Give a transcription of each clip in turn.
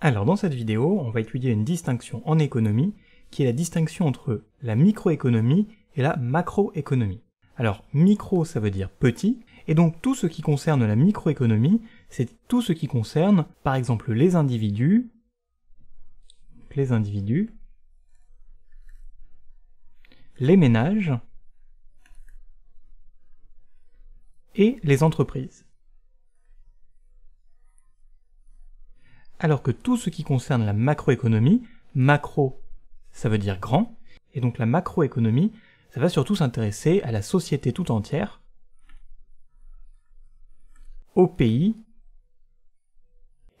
Alors dans cette vidéo, on va étudier une distinction en économie qui est la distinction entre la microéconomie et la macroéconomie. Alors micro ça veut dire petit, et donc tout ce qui concerne la microéconomie, c'est tout ce qui concerne par exemple les individus, les individus, les ménages et les entreprises. alors que tout ce qui concerne la macroéconomie, macro, ça veut dire grand, et donc la macroéconomie, ça va surtout s'intéresser à la société tout entière, au pays,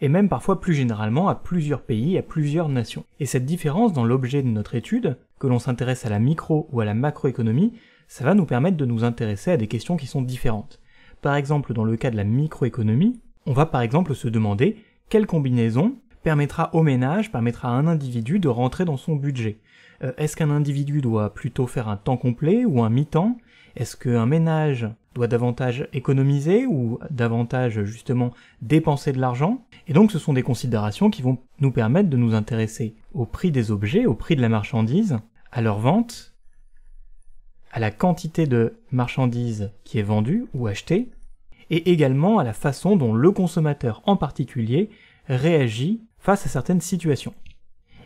et même parfois plus généralement à plusieurs pays, à plusieurs nations. Et cette différence dans l'objet de notre étude, que l'on s'intéresse à la micro ou à la macroéconomie, ça va nous permettre de nous intéresser à des questions qui sont différentes. Par exemple, dans le cas de la microéconomie, on va par exemple se demander quelle combinaison permettra au ménage, permettra à un individu de rentrer dans son budget. Euh, est-ce qu'un individu doit plutôt faire un temps complet ou un mi-temps Est-ce qu'un ménage doit davantage économiser ou davantage justement dépenser de l'argent Et donc ce sont des considérations qui vont nous permettre de nous intéresser au prix des objets, au prix de la marchandise, à leur vente, à la quantité de marchandise qui est vendue ou achetée, et également à la façon dont le consommateur en particulier réagit face à certaines situations.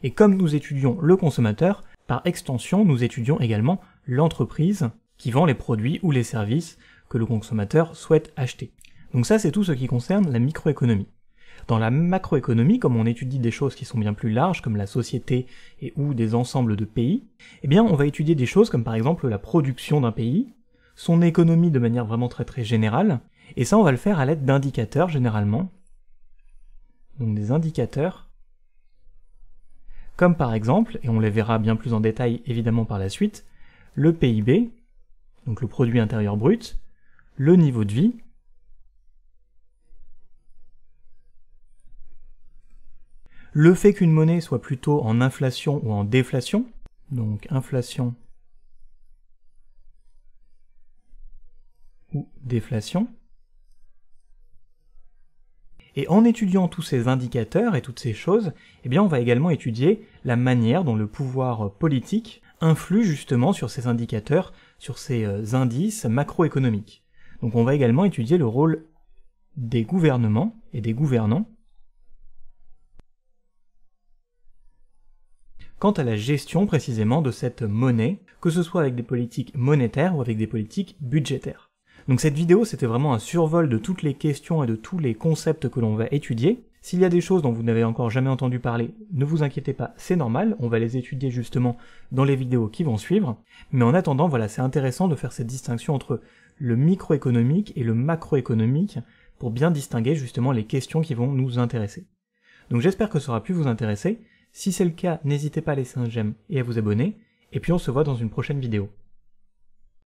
Et comme nous étudions le consommateur, par extension, nous étudions également l'entreprise qui vend les produits ou les services que le consommateur souhaite acheter. Donc ça, c'est tout ce qui concerne la microéconomie. Dans la macroéconomie, comme on étudie des choses qui sont bien plus larges, comme la société et ou des ensembles de pays, eh bien on va étudier des choses comme par exemple la production d'un pays, son économie de manière vraiment très très générale, et ça, on va le faire à l'aide d'indicateurs généralement. Donc des indicateurs. Comme par exemple, et on les verra bien plus en détail évidemment par la suite, le PIB, donc le produit intérieur brut, le niveau de vie, le fait qu'une monnaie soit plutôt en inflation ou en déflation, donc inflation ou déflation, et en étudiant tous ces indicateurs et toutes ces choses, eh bien on va également étudier la manière dont le pouvoir politique influe justement sur ces indicateurs, sur ces euh, indices macroéconomiques. Donc on va également étudier le rôle des gouvernements et des gouvernants quant à la gestion précisément de cette monnaie, que ce soit avec des politiques monétaires ou avec des politiques budgétaires. Donc cette vidéo, c'était vraiment un survol de toutes les questions et de tous les concepts que l'on va étudier. S'il y a des choses dont vous n'avez encore jamais entendu parler, ne vous inquiétez pas, c'est normal, on va les étudier justement dans les vidéos qui vont suivre. Mais en attendant, voilà, c'est intéressant de faire cette distinction entre le microéconomique et le macroéconomique pour bien distinguer justement les questions qui vont nous intéresser. Donc j'espère que ça aura pu vous intéresser. Si c'est le cas, n'hésitez pas à laisser un j'aime et à vous abonner. Et puis on se voit dans une prochaine vidéo.